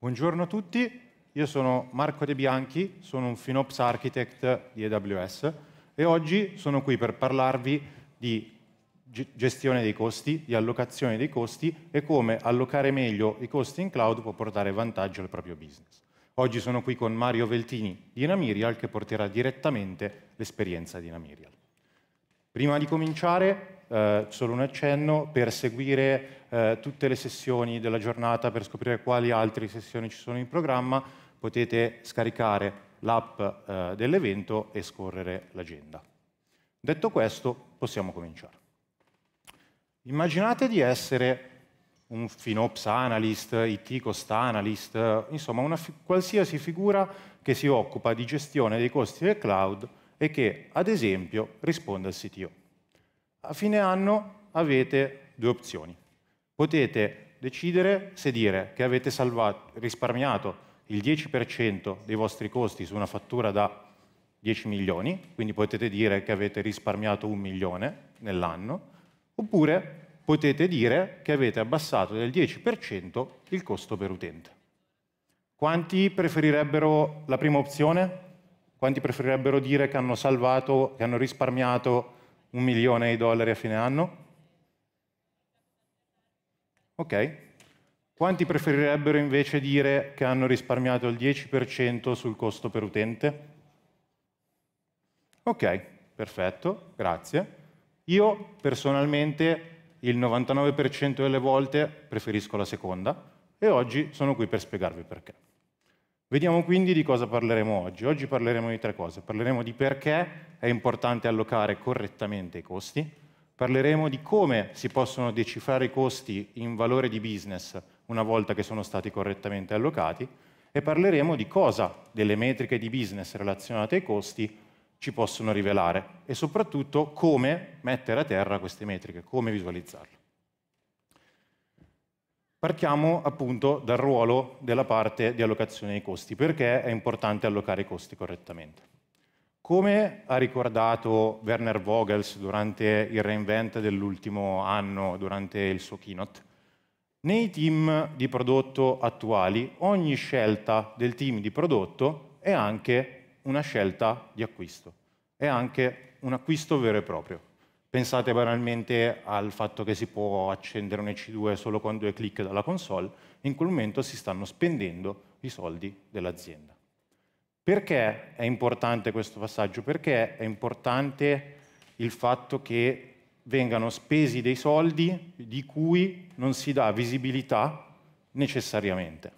Buongiorno a tutti, io sono Marco De Bianchi, sono un FinOps Architect di AWS e oggi sono qui per parlarvi di gestione dei costi, di allocazione dei costi e come allocare meglio i costi in cloud può portare vantaggio al proprio business. Oggi sono qui con Mario Veltini di Namirial che porterà direttamente l'esperienza di Namirial. Prima di cominciare, eh, solo un accenno, per seguire eh, tutte le sessioni della giornata per scoprire quali altre sessioni ci sono in programma, potete scaricare l'app eh, dell'evento e scorrere l'agenda. Detto questo, possiamo cominciare. Immaginate di essere un FinOps analyst, IT cost analyst, insomma una fi qualsiasi figura che si occupa di gestione dei costi del cloud e che, ad esempio, risponde al CTO. A fine anno avete due opzioni potete decidere se dire che avete salvato, risparmiato il 10% dei vostri costi su una fattura da 10 milioni, quindi potete dire che avete risparmiato un milione nell'anno, oppure potete dire che avete abbassato del 10% il costo per utente. Quanti preferirebbero la prima opzione? Quanti preferirebbero dire che hanno salvato, che hanno risparmiato un milione di dollari a fine anno? Ok? Quanti preferirebbero invece dire che hanno risparmiato il 10% sul costo per utente? Ok, perfetto, grazie. Io personalmente il 99% delle volte preferisco la seconda e oggi sono qui per spiegarvi perché. Vediamo quindi di cosa parleremo oggi. Oggi parleremo di tre cose. Parleremo di perché è importante allocare correttamente i costi, Parleremo di come si possono decifrare i costi in valore di business una volta che sono stati correttamente allocati e parleremo di cosa delle metriche di business relazionate ai costi ci possono rivelare e soprattutto come mettere a terra queste metriche, come visualizzarle. Partiamo appunto dal ruolo della parte di allocazione dei costi, perché è importante allocare i costi correttamente. Come ha ricordato Werner Vogels durante il reinvent dell'ultimo anno, durante il suo keynote, nei team di prodotto attuali ogni scelta del team di prodotto è anche una scelta di acquisto, è anche un acquisto vero e proprio. Pensate banalmente al fatto che si può accendere un EC2 solo con due clic dalla console, in quel momento si stanno spendendo i soldi dell'azienda. Perché è importante questo passaggio? Perché è importante il fatto che vengano spesi dei soldi di cui non si dà visibilità necessariamente.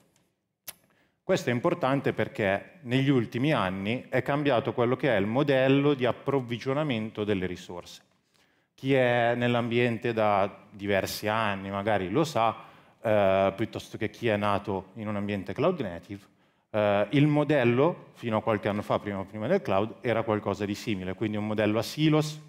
Questo è importante perché negli ultimi anni è cambiato quello che è il modello di approvvigionamento delle risorse. Chi è nell'ambiente da diversi anni magari lo sa, eh, piuttosto che chi è nato in un ambiente cloud native, Uh, il modello, fino a qualche anno fa, prima, prima, del cloud, era qualcosa di simile, quindi un modello a silos,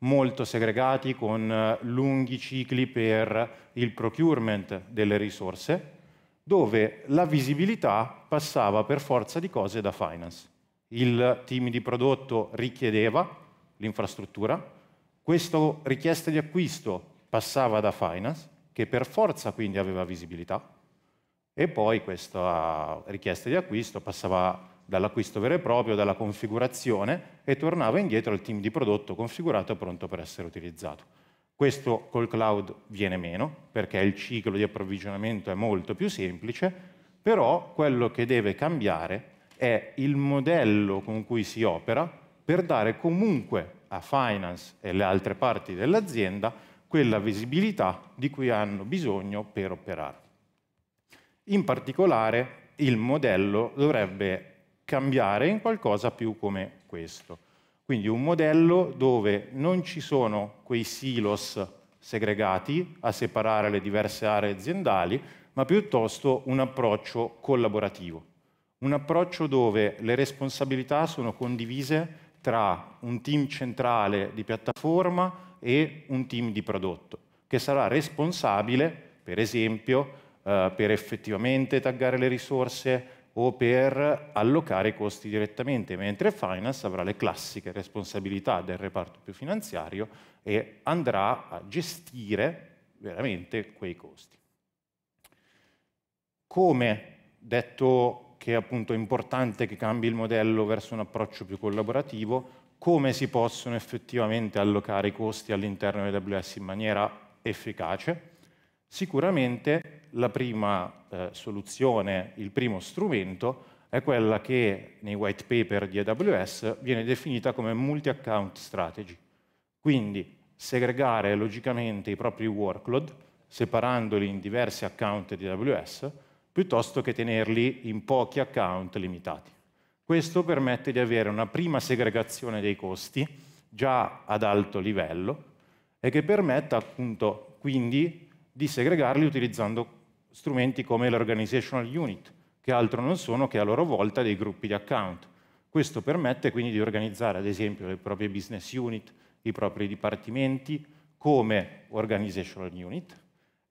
molto segregati, con eh, lunghi cicli per il procurement delle risorse, dove la visibilità passava per forza di cose da finance. Il team di prodotto richiedeva l'infrastruttura, questa richiesta di acquisto passava da finance, che per forza quindi aveva visibilità, e poi questa richiesta di acquisto passava dall'acquisto vero e proprio, dalla configurazione e tornava indietro al team di prodotto configurato e pronto per essere utilizzato. Questo col cloud viene meno perché il ciclo di approvvigionamento è molto più semplice, però quello che deve cambiare è il modello con cui si opera per dare comunque a finance e le altre parti dell'azienda quella visibilità di cui hanno bisogno per operare. In particolare il modello dovrebbe cambiare in qualcosa più come questo. Quindi un modello dove non ci sono quei silos segregati a separare le diverse aree aziendali, ma piuttosto un approccio collaborativo. Un approccio dove le responsabilità sono condivise tra un team centrale di piattaforma e un team di prodotto, che sarà responsabile, per esempio, eh, per effettivamente taggare le risorse o per allocare i costi direttamente, mentre Finance avrà le classiche responsabilità del reparto più finanziario e andrà a gestire veramente quei costi. Come detto che è appunto importante che cambi il modello verso un approccio più collaborativo, come si possono effettivamente allocare i costi all'interno di AWS in maniera efficace? Sicuramente la prima eh, soluzione, il primo strumento, è quella che nei white paper di AWS viene definita come multi-account strategy. Quindi segregare logicamente i propri workload, separandoli in diversi account di AWS, piuttosto che tenerli in pochi account limitati. Questo permette di avere una prima segregazione dei costi, già ad alto livello, e che permetta appunto quindi di segregarli utilizzando strumenti come l'organizational unit, che altro non sono che a loro volta dei gruppi di account. Questo permette quindi di organizzare ad esempio le proprie business unit, i propri dipartimenti come organizational unit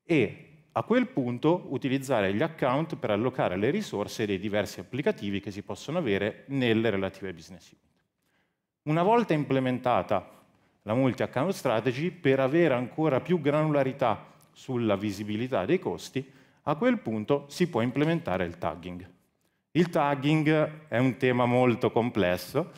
e a quel punto utilizzare gli account per allocare le risorse dei diversi applicativi che si possono avere nelle relative business unit. Una volta implementata la multi-account strategy, per avere ancora più granularità sulla visibilità dei costi, a quel punto si può implementare il tagging. Il tagging è un tema molto complesso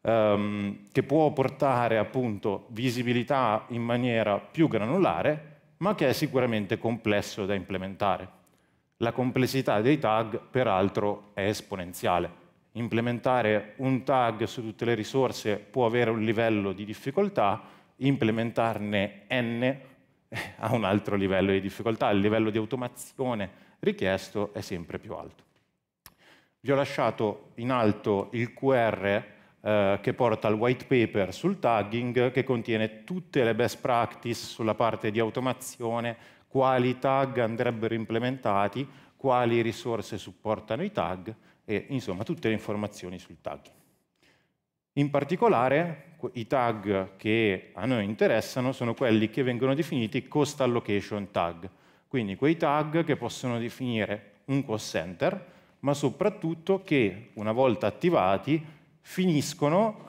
ehm, che può portare appunto visibilità in maniera più granulare, ma che è sicuramente complesso da implementare. La complessità dei tag, peraltro, è esponenziale. Implementare un tag su tutte le risorse può avere un livello di difficoltà, implementarne n ha un altro livello di difficoltà, il livello di automazione richiesto è sempre più alto. Vi ho lasciato in alto il QR eh, che porta al white paper sul tagging che contiene tutte le best practice sulla parte di automazione, quali tag andrebbero implementati, quali risorse supportano i tag e insomma tutte le informazioni sul tagging. In particolare i tag che a noi interessano sono quelli che vengono definiti cost allocation tag, quindi quei tag che possono definire un cost center, ma soprattutto che una volta attivati finiscono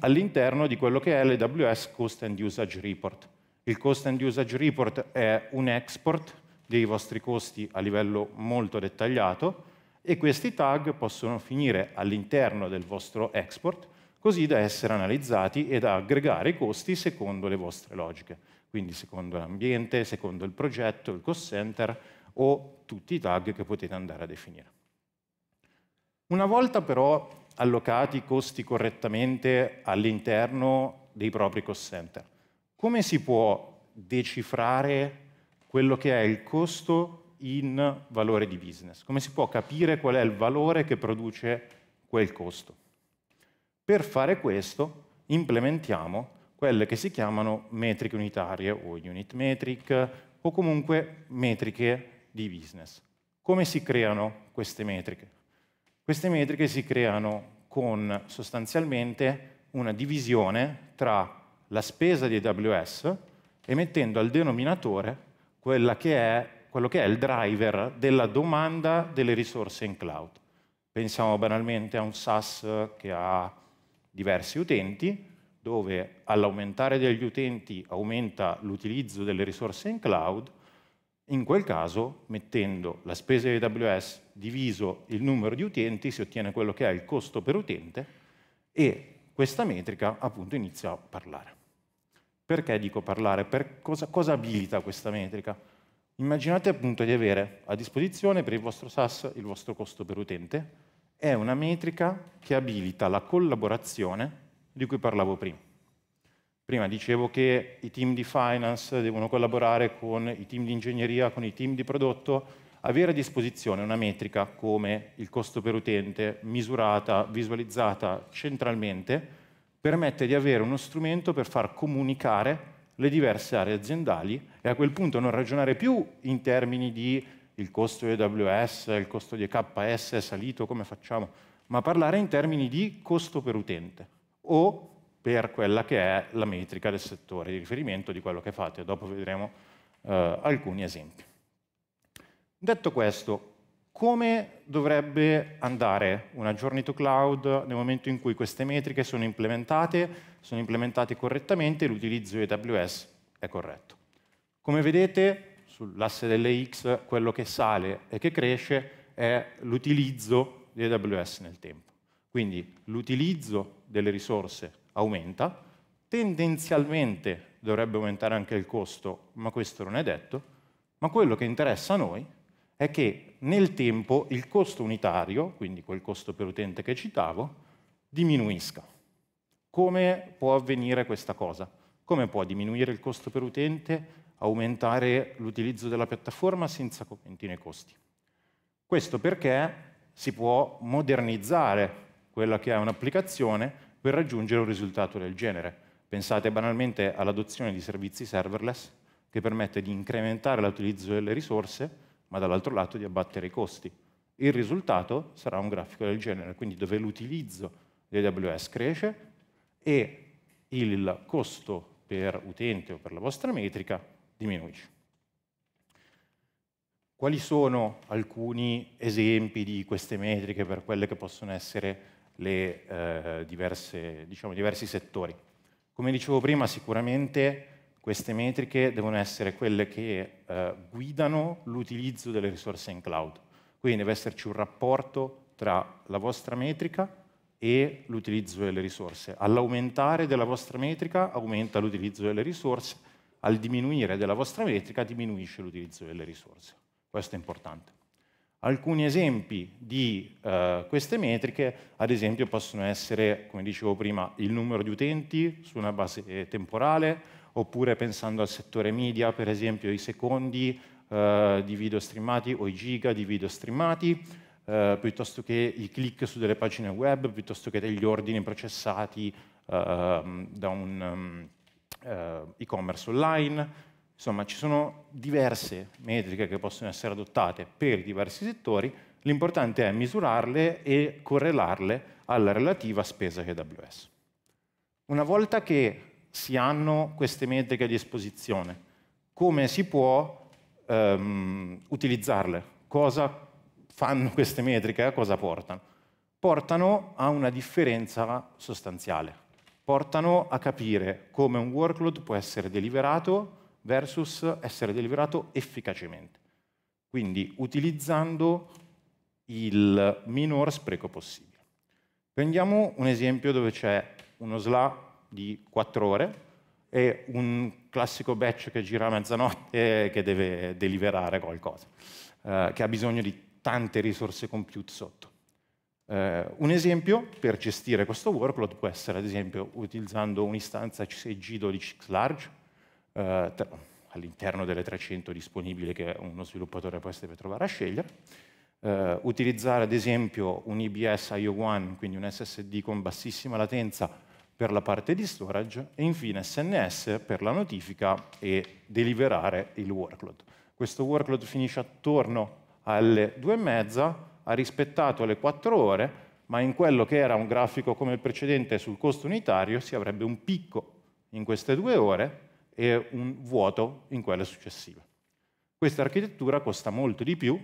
all'interno di quello che è l'AWS Cost and Usage Report. Il Cost and Usage Report è un export dei vostri costi a livello molto dettagliato e questi tag possono finire all'interno del vostro export così da essere analizzati e da aggregare i costi secondo le vostre logiche, quindi secondo l'ambiente, secondo il progetto, il cost center o tutti i tag che potete andare a definire. Una volta però allocati i costi correttamente all'interno dei propri cost center, come si può decifrare quello che è il costo in valore di business? Come si può capire qual è il valore che produce quel costo? Per fare questo implementiamo quelle che si chiamano metriche unitarie o unit metric o comunque metriche di business. Come si creano queste metriche? Queste metriche si creano con sostanzialmente una divisione tra la spesa di AWS e mettendo al denominatore che è, quello che è il driver della domanda delle risorse in cloud. Pensiamo banalmente a un SaaS che ha diversi utenti, dove all'aumentare degli utenti aumenta l'utilizzo delle risorse in cloud, in quel caso mettendo la spesa di AWS diviso il numero di utenti si ottiene quello che è il costo per utente e questa metrica appunto inizia a parlare. Perché dico parlare? Per cosa, cosa abilita questa metrica? Immaginate appunto di avere a disposizione per il vostro SaaS il vostro costo per utente, è una metrica che abilita la collaborazione di cui parlavo prima. Prima dicevo che i team di finance devono collaborare con i team di ingegneria, con i team di prodotto, avere a disposizione una metrica come il costo per utente, misurata, visualizzata centralmente, permette di avere uno strumento per far comunicare le diverse aree aziendali e a quel punto non ragionare più in termini di il costo di AWS, il costo di AKS è salito, come facciamo? Ma parlare in termini di costo per utente o per quella che è la metrica del settore di riferimento di quello che fate. Dopo vedremo eh, alcuni esempi. Detto questo, come dovrebbe andare una journey to cloud nel momento in cui queste metriche sono implementate, sono implementate correttamente e l'utilizzo di AWS è corretto? Come vedete, sull'asse delle X quello che sale e che cresce è l'utilizzo di AWS nel tempo. Quindi l'utilizzo delle risorse aumenta, tendenzialmente dovrebbe aumentare anche il costo, ma questo non è detto, ma quello che interessa a noi è che nel tempo il costo unitario, quindi quel costo per utente che citavo, diminuisca. Come può avvenire questa cosa? Come può diminuire il costo per utente aumentare l'utilizzo della piattaforma senza che aumentino i costi. Questo perché si può modernizzare quella che è un'applicazione per raggiungere un risultato del genere. Pensate banalmente all'adozione di servizi serverless che permette di incrementare l'utilizzo delle risorse, ma dall'altro lato di abbattere i costi. Il risultato sarà un grafico del genere, quindi dove l'utilizzo di AWS cresce e il costo per utente o per la vostra metrica diminuisce. Quali sono alcuni esempi di queste metriche per quelle che possono essere le eh, diverse, diciamo, diversi settori? Come dicevo prima, sicuramente queste metriche devono essere quelle che eh, guidano l'utilizzo delle risorse in cloud. Quindi deve esserci un rapporto tra la vostra metrica e l'utilizzo delle risorse. All'aumentare della vostra metrica aumenta l'utilizzo delle risorse, al diminuire della vostra metrica diminuisce l'utilizzo delle risorse. Questo è importante. Alcuni esempi di eh, queste metriche, ad esempio, possono essere, come dicevo prima, il numero di utenti su una base temporale, oppure pensando al settore media, per esempio i secondi eh, di video streamati o i giga di video streamati, eh, piuttosto che i click su delle pagine web, piuttosto che degli ordini processati ehm, da un... Um, eh, e-commerce online, insomma ci sono diverse metriche che possono essere adottate per i diversi settori, l'importante è misurarle e correlarle alla relativa spesa che è AWS. Una volta che si hanno queste metriche a disposizione, come si può ehm, utilizzarle? Cosa fanno queste metriche? A cosa portano? Portano a una differenza sostanziale portano a capire come un workload può essere deliberato versus essere deliberato efficacemente. Quindi utilizzando il minor spreco possibile. Prendiamo un esempio dove c'è uno SLA di 4 ore e un classico batch che gira a mezzanotte che deve deliberare qualcosa, eh, che ha bisogno di tante risorse compute sotto. Eh, un esempio per gestire questo workload può essere, ad esempio, utilizzando un'istanza CSG 12 large eh, all'interno delle 300 disponibili che uno sviluppatore può essere per trovare a scegliere, eh, utilizzare ad esempio un IBS IO1, quindi un SSD con bassissima latenza per la parte di storage e infine SNS per la notifica e deliverare il workload. Questo workload finisce attorno alle due e mezza, ha rispettato le 4 ore, ma in quello che era un grafico come il precedente sul costo unitario si avrebbe un picco in queste due ore e un vuoto in quelle successive. Questa architettura costa molto di più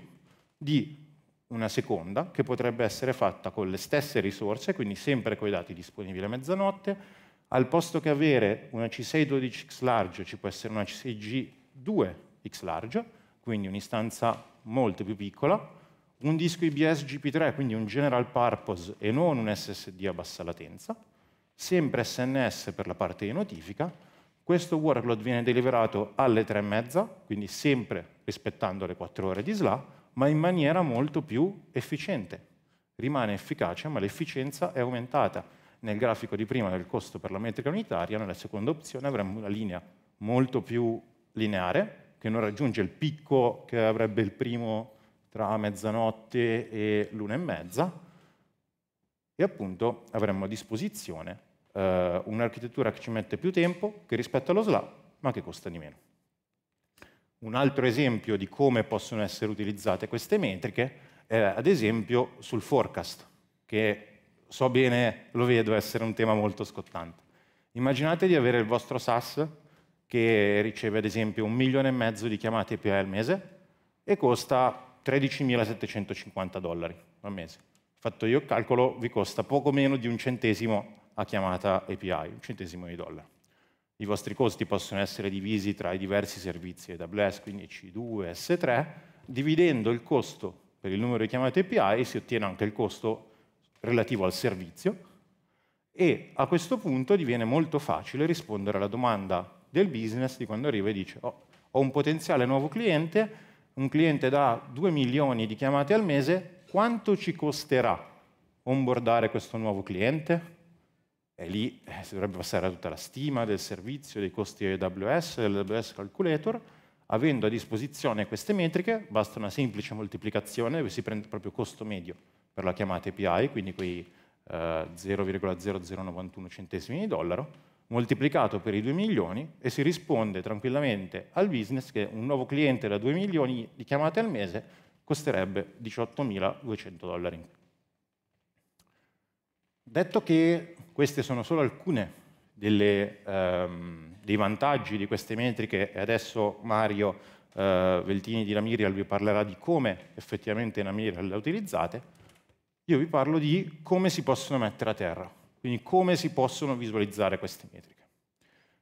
di una seconda che potrebbe essere fatta con le stesse risorse, quindi sempre con i dati disponibili a mezzanotte, al posto che avere una C612X large ci può essere una C6G2X large, quindi un'istanza molto più piccola, un disco IBS GP3, quindi un general purpose e non un SSD a bassa latenza, sempre SNS per la parte di notifica, questo workload viene deliverato alle tre e mezza, quindi sempre rispettando le quattro ore di SLA, ma in maniera molto più efficiente. Rimane efficace, ma l'efficienza è aumentata. Nel grafico di prima del costo per la metrica unitaria, nella seconda opzione avremmo una linea molto più lineare, che non raggiunge il picco che avrebbe il primo tra mezzanotte e l'una e mezza e appunto avremo a disposizione eh, un'architettura che ci mette più tempo, che rispetto allo SLA, ma che costa di meno. Un altro esempio di come possono essere utilizzate queste metriche è ad esempio sul forecast, che so bene, lo vedo essere un tema molto scottante. Immaginate di avere il vostro SAS che riceve ad esempio un milione e mezzo di chiamate API al mese e costa 13.750 dollari al mese. Fatto io il calcolo, vi costa poco meno di un centesimo a chiamata API, un centesimo di dollaro. I vostri costi possono essere divisi tra i diversi servizi AWS, quindi C2, S3, dividendo il costo per il numero di chiamate API si ottiene anche il costo relativo al servizio e a questo punto diviene molto facile rispondere alla domanda del business di quando arriva e dice oh, ho un potenziale nuovo cliente un cliente da 2 milioni di chiamate al mese, quanto ci costerà onboardare questo nuovo cliente? E lì eh, si dovrebbe passare a tutta la stima del servizio, dei costi AWS, dell'AWS Calculator, avendo a disposizione queste metriche, basta una semplice moltiplicazione dove si prende proprio costo medio per la chiamata API, quindi quei eh, 0,0091 centesimi di dollaro, moltiplicato per i 2 milioni e si risponde tranquillamente al business che un nuovo cliente da 2 milioni di chiamate al mese costerebbe 18.200 dollari Detto che queste sono solo alcune delle, ehm, dei vantaggi di queste metriche e adesso Mario eh, Veltini di Namirial vi parlerà di come effettivamente Namirial le utilizzate, io vi parlo di come si possono mettere a terra. Quindi come si possono visualizzare queste metriche?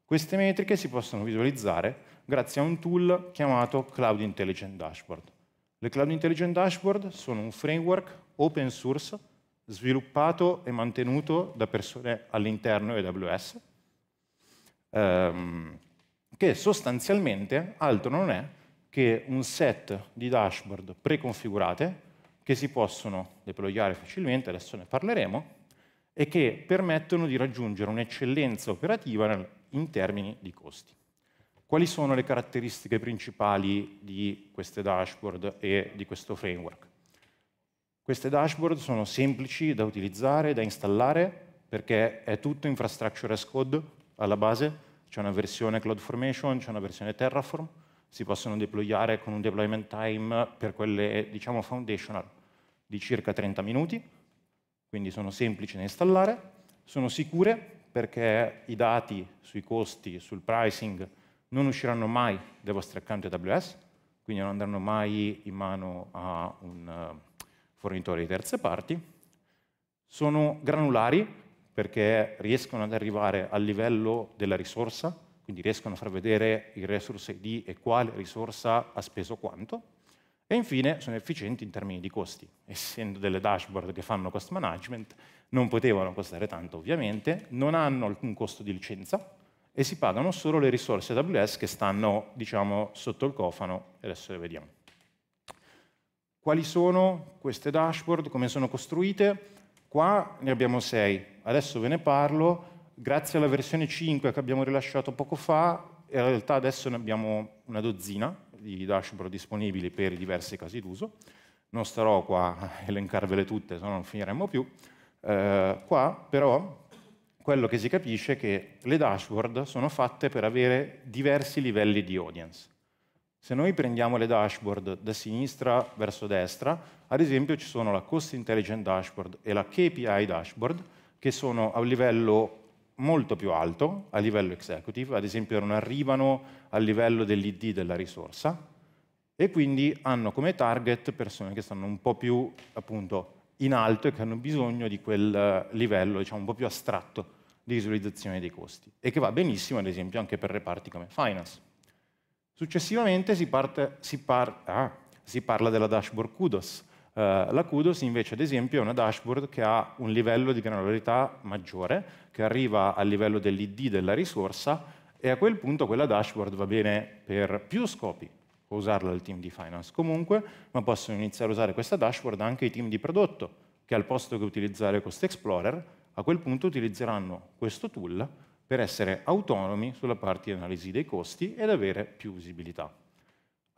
Queste metriche si possono visualizzare grazie a un tool chiamato Cloud Intelligent Dashboard. Le Cloud Intelligent Dashboard sono un framework open source sviluppato e mantenuto da persone all'interno di AWS, ehm, che sostanzialmente altro non è che un set di dashboard preconfigurate che si possono deployare facilmente, adesso ne parleremo, e che permettono di raggiungere un'eccellenza operativa in termini di costi. Quali sono le caratteristiche principali di queste dashboard e di questo framework? Queste dashboard sono semplici da utilizzare, da installare, perché è tutto infrastructure as code alla base, c'è una versione CloudFormation, c'è una versione Terraform, si possono deployare con un deployment time per quelle, diciamo, foundational di circa 30 minuti, quindi sono semplici da installare, sono sicure perché i dati sui costi, sul pricing, non usciranno mai dai vostri account AWS, quindi non andranno mai in mano a un eh, fornitore di terze parti. Sono granulari perché riescono ad arrivare al livello della risorsa, quindi riescono a far vedere il resource ID e quale risorsa ha speso quanto, e infine sono efficienti in termini di costi. Essendo delle dashboard che fanno cost management, non potevano costare tanto ovviamente, non hanno alcun costo di licenza e si pagano solo le risorse AWS che stanno diciamo, sotto il cofano, e adesso le vediamo. Quali sono queste dashboard, come sono costruite? Qua ne abbiamo sei. adesso ve ne parlo. Grazie alla versione 5 che abbiamo rilasciato poco fa, in realtà adesso ne abbiamo una dozzina, di dashboard disponibili per i diversi casi d'uso. Non starò qua a elencarvele tutte, se no non finiremmo più. Eh, qua però quello che si capisce è che le dashboard sono fatte per avere diversi livelli di audience. Se noi prendiamo le dashboard da sinistra verso destra, ad esempio ci sono la Cost Intelligent Dashboard e la KPI Dashboard, che sono a un livello molto più alto a livello executive, ad esempio non arrivano al livello dell'ID della risorsa e quindi hanno come target persone che stanno un po' più appunto in alto e che hanno bisogno di quel eh, livello diciamo un po' più astratto di visualizzazione dei costi e che va benissimo ad esempio anche per reparti come finance. Successivamente si, parte, si, par, ah, si parla della dashboard Kudos, eh, la Kudos invece, ad esempio, è una dashboard che ha un livello di granularità maggiore, che arriva al livello dell'ID della risorsa e a quel punto quella dashboard va bene per più scopi, può usarla il team di finance comunque, ma possono iniziare a usare questa dashboard anche i team di prodotto, che al posto che utilizzare Cost Explorer, a quel punto utilizzeranno questo tool per essere autonomi sulla parte di analisi dei costi ed avere più visibilità.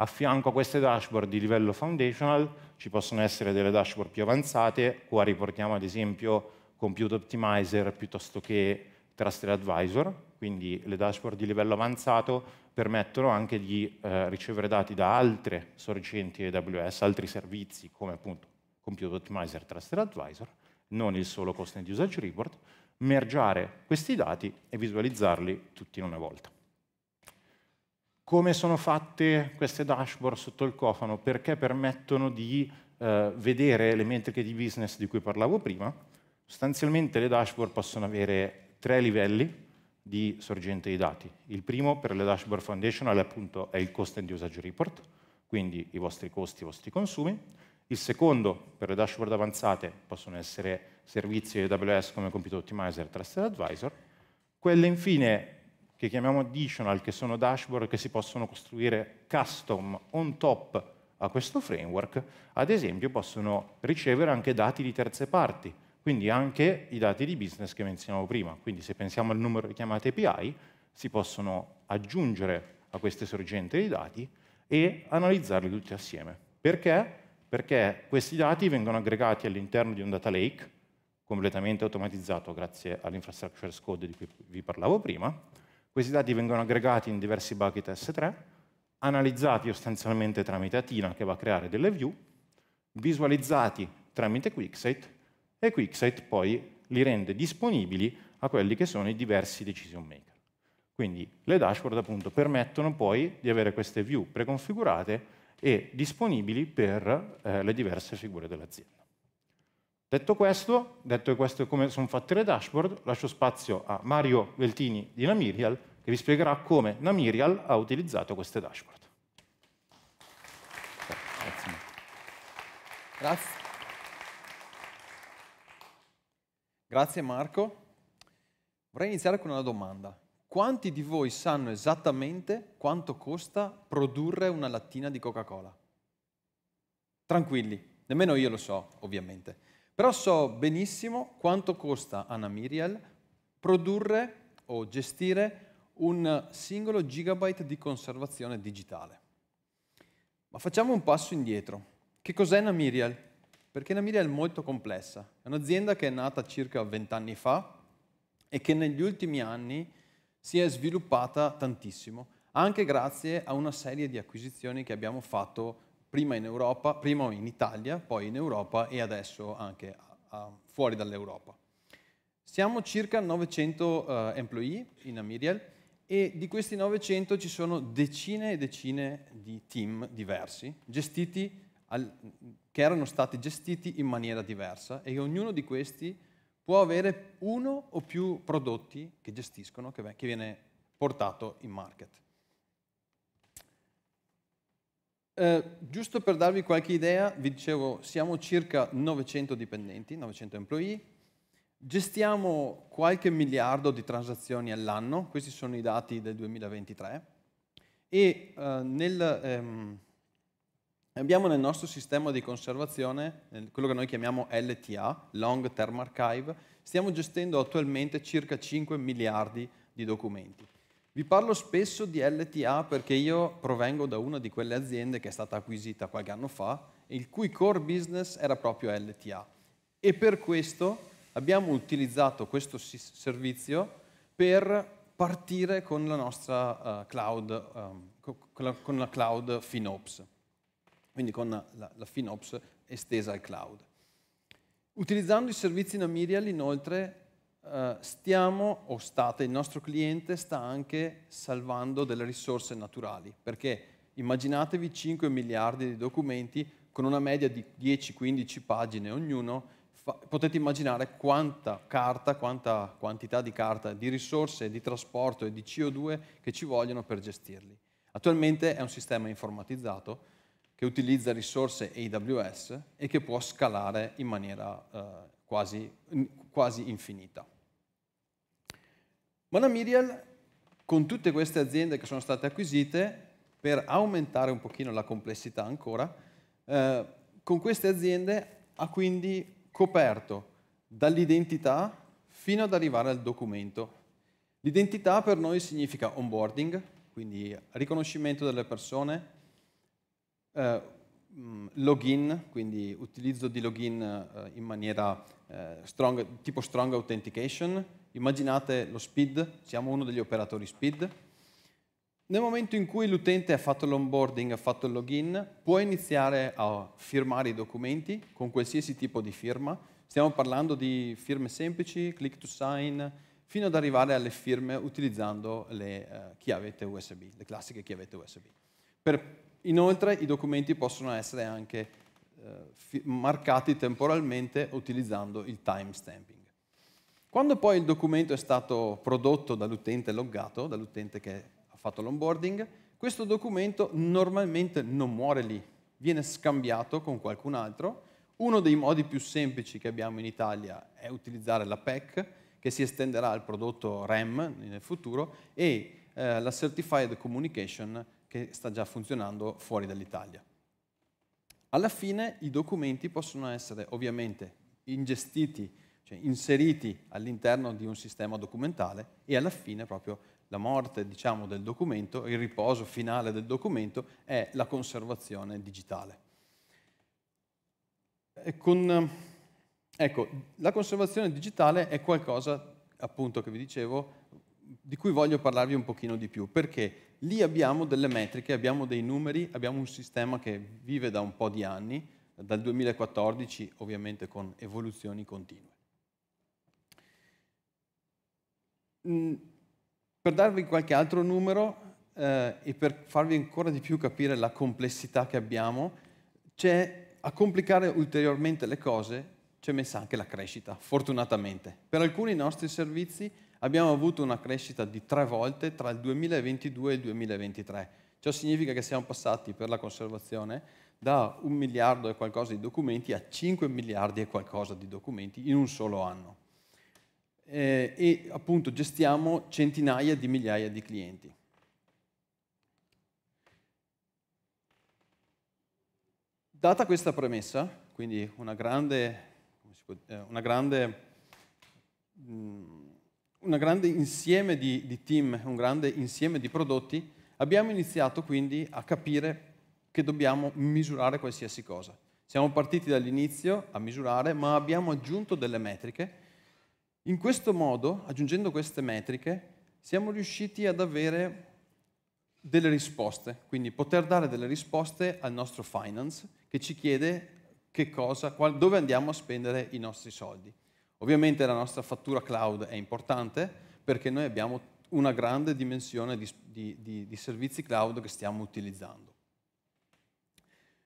A fianco a queste dashboard di livello foundational ci possono essere delle dashboard più avanzate, qua riportiamo ad esempio Compute Optimizer piuttosto che Trusted Advisor, quindi le dashboard di livello avanzato permettono anche di eh, ricevere dati da altre sorgenti AWS, altri servizi come appunto Compute Optimizer, Trusted Advisor, non il solo Cost and Usage Report, mergiare questi dati e visualizzarli tutti in una volta. Come sono fatte queste dashboard sotto il cofano? Perché permettono di eh, vedere le metriche di business di cui parlavo prima. Sostanzialmente le dashboard possono avere tre livelli di sorgente di dati. Il primo per le dashboard foundational appunto è il cost and usage report, quindi i vostri costi, i vostri consumi. Il secondo per le dashboard avanzate possono essere servizi AWS come Compute Optimizer, Trusted Advisor. Quelle infine che chiamiamo additional, che sono dashboard che si possono costruire custom on top a questo framework, ad esempio possono ricevere anche dati di terze parti, quindi anche i dati di business che menzionavo prima. Quindi se pensiamo al numero di chiamate API, si possono aggiungere a queste sorgenti di dati e analizzarli tutti assieme. Perché? Perché questi dati vengono aggregati all'interno di un data lake, completamente automatizzato grazie all'infrastructure as code di cui vi parlavo prima, questi dati vengono aggregati in diversi bucket S3, analizzati sostanzialmente tramite Atina che va a creare delle view, visualizzati tramite QuickSight e QuickSight poi li rende disponibili a quelli che sono i diversi decision maker. Quindi le dashboard appunto permettono poi di avere queste view preconfigurate e disponibili per eh, le diverse figure dell'azienda. Detto questo, detto che questo è come sono fatte le dashboard, lascio spazio a Mario Veltini di Namirial e vi spiegherà come Namirial ha utilizzato queste dashboard. Grazie. Grazie. Grazie Marco. Vorrei iniziare con una domanda. Quanti di voi sanno esattamente quanto costa produrre una lattina di Coca-Cola? Tranquilli, nemmeno io lo so, ovviamente. Però so benissimo quanto costa a Namiriel produrre o gestire un singolo gigabyte di conservazione digitale. Ma facciamo un passo indietro. Che cos'è Namirial? Perché Namirial è molto complessa. È un'azienda che è nata circa 20 anni fa e che negli ultimi anni si è sviluppata tantissimo, anche grazie a una serie di acquisizioni che abbiamo fatto prima in Europa, prima in Italia, poi in Europa e adesso anche fuori dall'Europa. Siamo circa 900 eh, employee in Namirial e di questi 900 ci sono decine e decine di team diversi, gestiti al, che erano stati gestiti in maniera diversa e ognuno di questi può avere uno o più prodotti che gestiscono, che, che viene portato in market. Eh, giusto per darvi qualche idea, vi dicevo, siamo circa 900 dipendenti, 900 employee, Gestiamo qualche miliardo di transazioni all'anno, questi sono i dati del 2023, e eh, nel, ehm, abbiamo nel nostro sistema di conservazione, quello che noi chiamiamo LTA, Long Term Archive, stiamo gestendo attualmente circa 5 miliardi di documenti. Vi parlo spesso di LTA perché io provengo da una di quelle aziende che è stata acquisita qualche anno fa, il cui core business era proprio LTA. E per questo abbiamo utilizzato questo servizio per partire con la nostra uh, cloud, um, con, la, con, la, cloud FinOps, quindi con la, la FinOps estesa al cloud. Utilizzando i servizi Namirial, inoltre, uh, stiamo, o state, il nostro cliente sta anche salvando delle risorse naturali, perché immaginatevi 5 miliardi di documenti con una media di 10-15 pagine ognuno, potete immaginare quanta carta, quanta quantità di carta, di risorse, di trasporto e di CO2 che ci vogliono per gestirli. Attualmente è un sistema informatizzato che utilizza risorse AWS e che può scalare in maniera eh, quasi, quasi infinita. Mona Miriel, con tutte queste aziende che sono state acquisite, per aumentare un pochino la complessità ancora, eh, con queste aziende ha quindi coperto dall'identità fino ad arrivare al documento. L'identità per noi significa onboarding, quindi riconoscimento delle persone, eh, mm, login, quindi utilizzo di login eh, in maniera eh, strong, tipo strong authentication. Immaginate lo speed, siamo uno degli operatori speed, nel momento in cui l'utente ha fatto l'onboarding, ha fatto il login, può iniziare a firmare i documenti con qualsiasi tipo di firma. Stiamo parlando di firme semplici, click to sign, fino ad arrivare alle firme utilizzando le uh, chiavette USB, le classiche chiavette USB. Per, inoltre i documenti possono essere anche uh, marcati temporalmente utilizzando il timestamping. Quando poi il documento è stato prodotto dall'utente loggato, dall'utente che fatto l'onboarding, questo documento normalmente non muore lì, viene scambiato con qualcun altro. Uno dei modi più semplici che abbiamo in Italia è utilizzare la PEC, che si estenderà al prodotto REM nel futuro, e eh, la Certified Communication, che sta già funzionando fuori dall'Italia. Alla fine i documenti possono essere ovviamente ingestiti, cioè inseriti all'interno di un sistema documentale e alla fine proprio la morte diciamo, del documento, il riposo finale del documento è la conservazione digitale. Con, ecco, la conservazione digitale è qualcosa, appunto, che vi dicevo, di cui voglio parlarvi un pochino di più, perché lì abbiamo delle metriche, abbiamo dei numeri, abbiamo un sistema che vive da un po' di anni, dal 2014 ovviamente con evoluzioni continue. Per darvi qualche altro numero eh, e per farvi ancora di più capire la complessità che abbiamo, c'è a complicare ulteriormente le cose c'è messa anche la crescita, fortunatamente. Per alcuni nostri servizi abbiamo avuto una crescita di tre volte tra il 2022 e il 2023. Ciò significa che siamo passati per la conservazione da un miliardo e qualcosa di documenti a 5 miliardi e qualcosa di documenti in un solo anno eh, e appunto gestiamo centinaia di migliaia di clienti. Data questa premessa, quindi una grande, può, eh, una grande, mm, una grande insieme di, di, team, un grande insieme di prodotti, abbiamo iniziato quindi a capire che dobbiamo misurare qualsiasi cosa. Siamo partiti dall'inizio a misurare, ma abbiamo aggiunto delle metriche in questo modo, aggiungendo queste metriche, siamo riusciti ad avere delle risposte, quindi poter dare delle risposte al nostro finance che ci chiede che cosa, dove andiamo a spendere i nostri soldi. Ovviamente la nostra fattura cloud è importante perché noi abbiamo una grande dimensione di, di, di, di servizi cloud che stiamo utilizzando.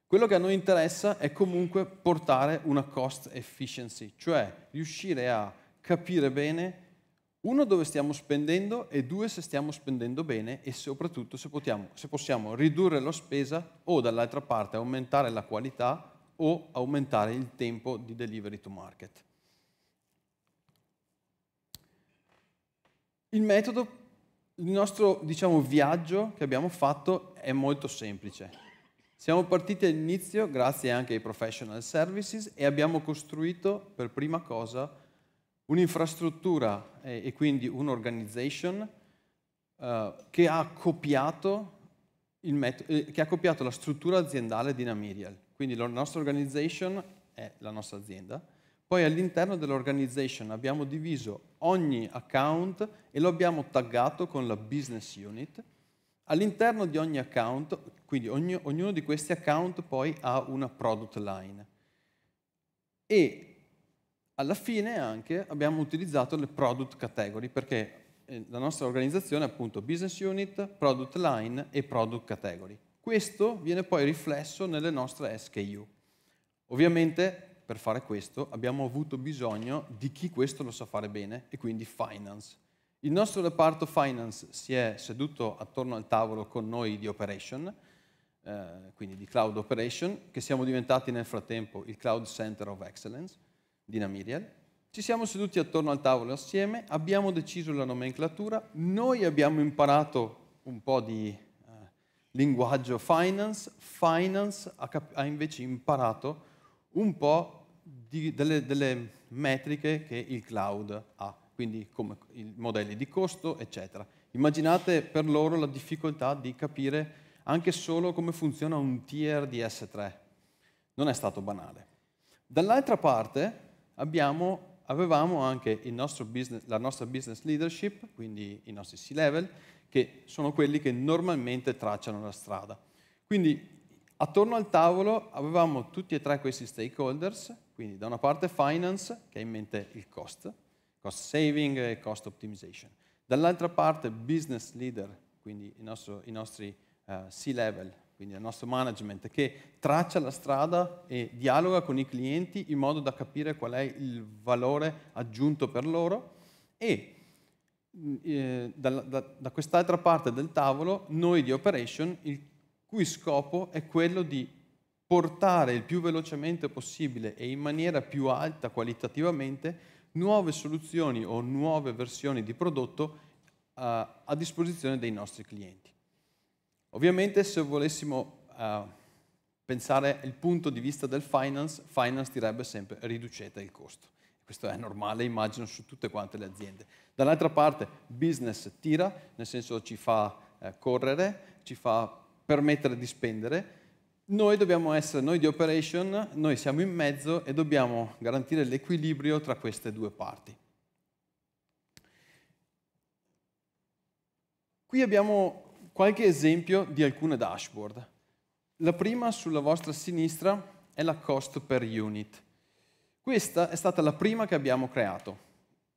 Quello che a noi interessa è comunque portare una cost efficiency, cioè riuscire a capire bene, uno, dove stiamo spendendo e due, se stiamo spendendo bene e soprattutto se, potiamo, se possiamo ridurre la spesa o dall'altra parte aumentare la qualità o aumentare il tempo di delivery to market. Il metodo, il nostro diciamo, viaggio che abbiamo fatto è molto semplice. Siamo partiti all'inizio grazie anche ai professional services e abbiamo costruito per prima cosa un'infrastruttura e, e quindi un'organization uh, che, ha copiato eh, che ha copiato la struttura aziendale di Namirial. Quindi la nostra organization è la nostra azienda, poi all'interno dell'organization abbiamo diviso ogni account e lo abbiamo taggato con la business unit. All'interno di ogni account, quindi ogni, ognuno di questi account poi ha una product line. E alla fine anche abbiamo utilizzato le product category perché eh, la nostra organizzazione è appunto business unit, product line e product category. Questo viene poi riflesso nelle nostre SKU. Ovviamente per fare questo abbiamo avuto bisogno di chi questo lo sa fare bene e quindi finance. Il nostro reparto finance si è seduto attorno al tavolo con noi di operation, eh, quindi di cloud operation, che siamo diventati nel frattempo il cloud center of excellence di Namiriel. Ci siamo seduti attorno al tavolo assieme, abbiamo deciso la nomenclatura, noi abbiamo imparato un po' di eh, linguaggio finance, finance ha, ha, invece imparato un po' di, delle, delle metriche che il cloud ha, quindi come i modelli di costo, eccetera. Immaginate per loro la difficoltà di capire anche solo come funziona un tier di S3. Non è stato banale. Dall'altra parte, abbiamo, avevamo anche business, la nostra business leadership, quindi i nostri C-level, che sono quelli che normalmente tracciano la strada. Quindi attorno al tavolo avevamo tutti e tre questi stakeholders, quindi da una parte finance, che ha in mente il cost, cost saving e cost optimization, dall'altra parte business leader, quindi nostro, i nostri uh, C-level, quindi il nostro management, che traccia la strada e dialoga con i clienti in modo da capire qual è il valore aggiunto per loro e mm, eh, da, da, da quest'altra parte del tavolo noi di Operation, il cui scopo è quello di portare il più velocemente possibile e in maniera più alta qualitativamente nuove soluzioni o nuove versioni di prodotto eh, a disposizione dei nostri clienti. Ovviamente se volessimo uh, pensare il punto di vista del finance, finance direbbe sempre riducete il costo. Questo è normale, immagino, su tutte quante le aziende. Dall'altra parte, business tira, nel senso ci fa eh, correre, ci fa permettere di spendere. Noi dobbiamo essere, noi di operation, noi siamo in mezzo e dobbiamo garantire l'equilibrio tra queste due parti. Qui abbiamo qualche esempio di alcune dashboard. La prima sulla vostra sinistra è la cost per unit. Questa è stata la prima che abbiamo creato.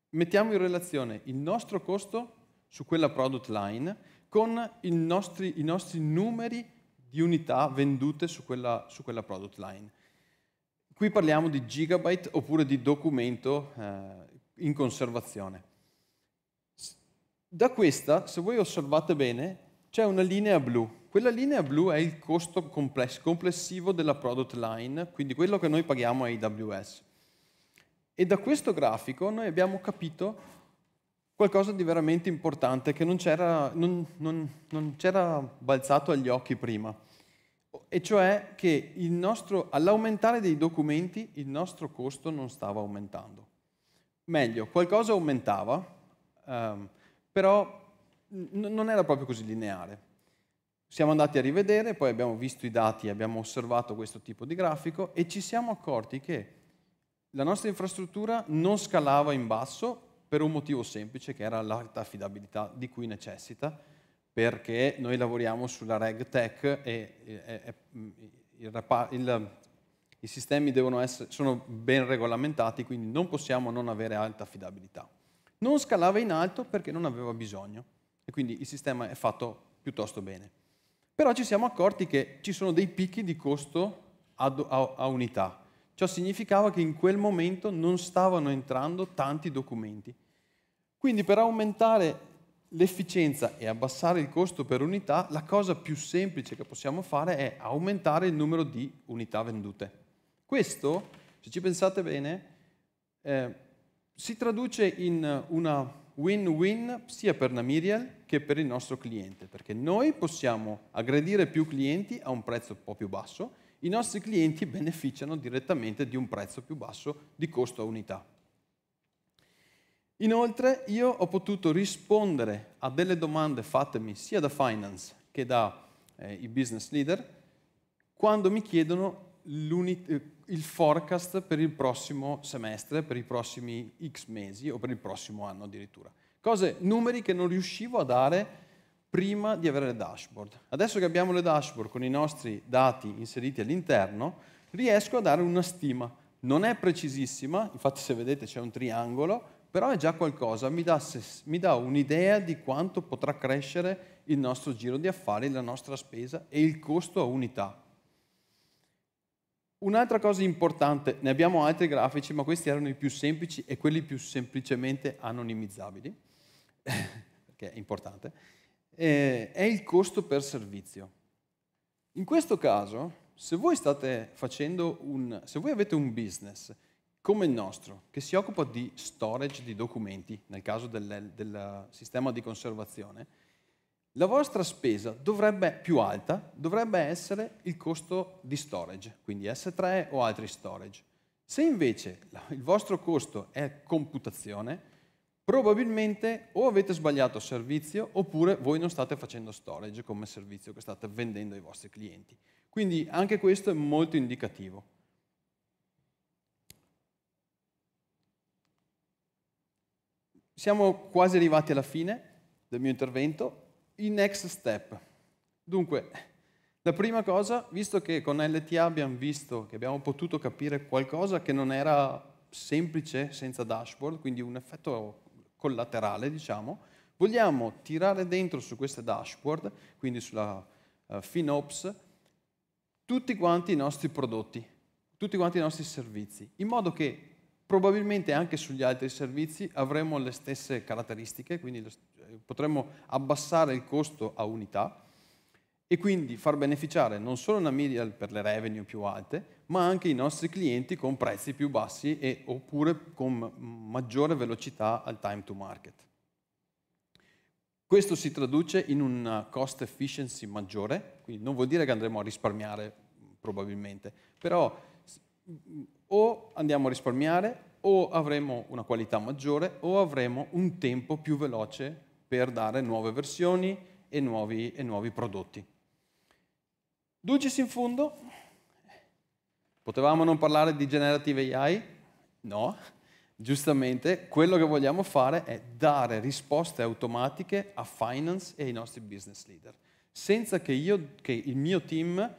Mettiamo in relazione il nostro costo su quella product line con nostri, i nostri numeri di unità vendute su quella, su quella, product line. Qui parliamo di gigabyte oppure di documento eh, in conservazione. Da questa, se voi osservate bene, c'è una linea blu. Quella linea blu è il costo complessivo della product line, quindi quello che noi paghiamo a AWS. E da questo grafico noi abbiamo capito qualcosa di veramente importante che non c'era, non, non, non c'era balzato agli occhi prima. E cioè che nostro, all'aumentare dei documenti il nostro costo non stava aumentando. Meglio, qualcosa aumentava, ehm, però non era proprio così lineare. Siamo andati a rivedere, poi abbiamo visto i dati, abbiamo osservato questo tipo di grafico e ci siamo accorti che la nostra infrastruttura non scalava in basso per un motivo semplice che era l'alta affidabilità di cui necessita, perché noi lavoriamo sulla RegTech e, e, e mm, il, il, i sistemi essere, sono ben regolamentati, quindi non possiamo non avere alta affidabilità. Non scalava in alto perché non aveva bisogno e quindi il sistema è fatto piuttosto bene. Però ci siamo accorti che ci sono dei picchi di costo a, unità. Ciò significava che in quel momento non stavano entrando tanti documenti. Quindi per aumentare l'efficienza e abbassare il costo per unità, la cosa più semplice che possiamo fare è aumentare il numero di unità vendute. Questo, se ci pensate bene, eh, si traduce in una win-win sia per Namiriel che per il nostro cliente, perché noi possiamo aggredire più clienti a un prezzo un po' più basso, i nostri clienti beneficiano direttamente di un prezzo più basso di costo a unità. Inoltre io ho potuto rispondere a delle domande fatemi sia da finance che da eh, i business leader quando mi chiedono il forecast per il prossimo semestre, per i prossimi X mesi o per il prossimo anno addirittura. Cose, numeri che non riuscivo a dare prima di avere le dashboard. Adesso che abbiamo le dashboard con i nostri dati inseriti all'interno, riesco a dare una stima. Non è precisissima, infatti se vedete c'è un triangolo, però è già qualcosa, mi dà, mi dà un'idea di quanto potrà crescere il nostro giro di affari, la nostra spesa e il costo a unità. Un'altra cosa importante, ne abbiamo altri grafici, ma questi erano i più semplici e quelli più semplicemente anonimizzabili, perché è importante, eh, è il costo per servizio. In questo caso, se voi, un, se voi avete un business come il nostro, che si occupa di storage di documenti, nel caso del, del sistema di conservazione, la vostra spesa dovrebbe, più alta dovrebbe essere il costo di storage, quindi S3 o altri storage. Se invece il vostro costo è computazione, probabilmente o avete sbagliato servizio oppure voi non state facendo storage come servizio che state vendendo ai vostri clienti. Quindi anche questo è molto indicativo. Siamo quasi arrivati alla fine del mio intervento i next step. Dunque, la prima cosa, visto che con LTA abbiamo visto che abbiamo potuto capire qualcosa che non era semplice senza dashboard, quindi un effetto collaterale, diciamo, vogliamo tirare dentro su queste dashboard, quindi sulla uh, FinOps, tutti quanti i nostri prodotti, tutti quanti i nostri servizi, in modo che probabilmente anche sugli altri servizi avremo le stesse caratteristiche, quindi eh, potremmo abbassare il costo a unità e quindi far beneficiare non solo una media per le revenue più alte, ma anche i nostri clienti con prezzi più bassi e, oppure con maggiore velocità al time to market. Questo si traduce in una cost efficiency maggiore, quindi non vuol dire che andremo a risparmiare probabilmente, però o andiamo a risparmiare, o avremo una qualità maggiore, o avremo un tempo più veloce per dare nuove versioni e nuovi, e nuovi prodotti. Dulcis in fondo, potevamo non parlare di generative AI? No, giustamente, quello che vogliamo fare è dare risposte automatiche a finance e ai nostri business leader, senza che, io, che il mio team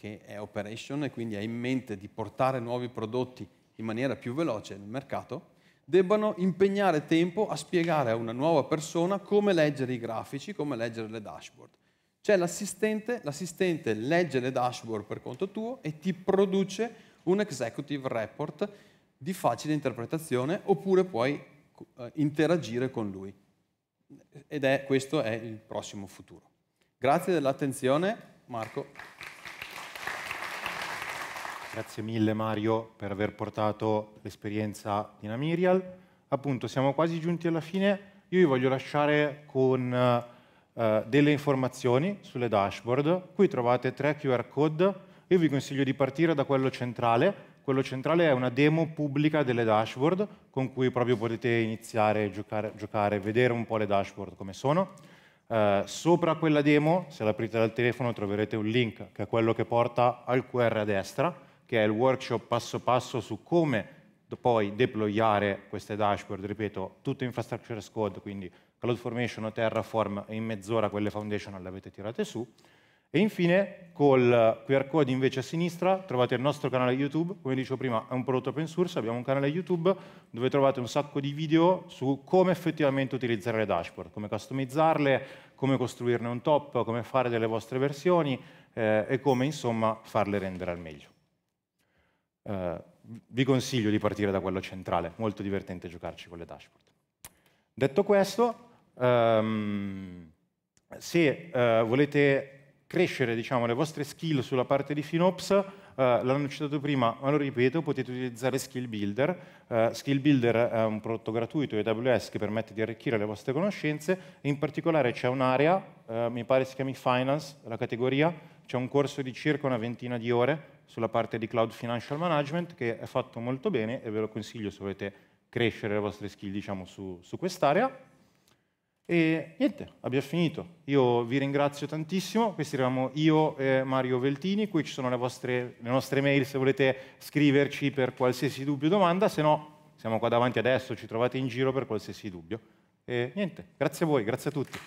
che è operation e quindi ha in mente di portare nuovi prodotti in maniera più veloce nel mercato, debbano impegnare tempo a spiegare a una nuova persona come leggere i grafici, come leggere le dashboard. C'è cioè, l'assistente, l'assistente legge le dashboard per conto tuo e ti produce un executive report di facile interpretazione oppure puoi eh, interagire con lui. Ed è questo è il prossimo futuro. Grazie dell'attenzione, Marco. Grazie mille Mario per aver portato l'esperienza di Namirial. Appunto, siamo quasi giunti alla fine. Io vi voglio lasciare con eh, delle informazioni sulle dashboard. Qui trovate tre QR code. Io vi consiglio di partire da quello centrale. Quello centrale è una demo pubblica delle dashboard con cui proprio potete iniziare a giocare, vedere un po' le dashboard come sono. Eh, sopra quella demo, se l'aprite dal telefono, troverete un link che è quello che porta al QR a destra che è il workshop passo passo su come poi deployare queste dashboard, ripeto, tutto infrastructure as code, quindi CloudFormation o Terraform, e in mezz'ora quelle foundation le avete tirate su. E infine, col QR code invece a sinistra, trovate il nostro canale YouTube, come dicevo prima è un prodotto open source, abbiamo un canale YouTube dove trovate un sacco di video su come effettivamente utilizzare le dashboard, come customizzarle, come costruirne un top, come fare delle vostre versioni eh, e come insomma farle rendere al meglio. Eh, vi consiglio di partire da quello centrale, molto divertente giocarci con le dashboard. Detto questo, ehm, se eh, volete crescere diciamo, le vostre skill sulla parte di FinOps, eh, l'hanno citato prima, ma lo ripeto, potete utilizzare Skill Builder. Eh, Skill Builder è un prodotto gratuito AWS che permette di arricchire le vostre conoscenze, in particolare c'è un'area, eh, mi pare si chiami Finance, la categoria, c'è un corso di circa una ventina di ore sulla parte di Cloud Financial Management che è fatto molto bene e ve lo consiglio se volete crescere le vostre skill diciamo, su, su quest'area. E niente, abbiamo finito. Io vi ringrazio tantissimo. Questi eravamo io e Mario Veltini. Qui ci sono le, vostre, le nostre mail se volete scriverci per qualsiasi dubbio o domanda, se no siamo qua davanti adesso, ci trovate in giro per qualsiasi dubbio. E niente, grazie a voi, grazie a tutti.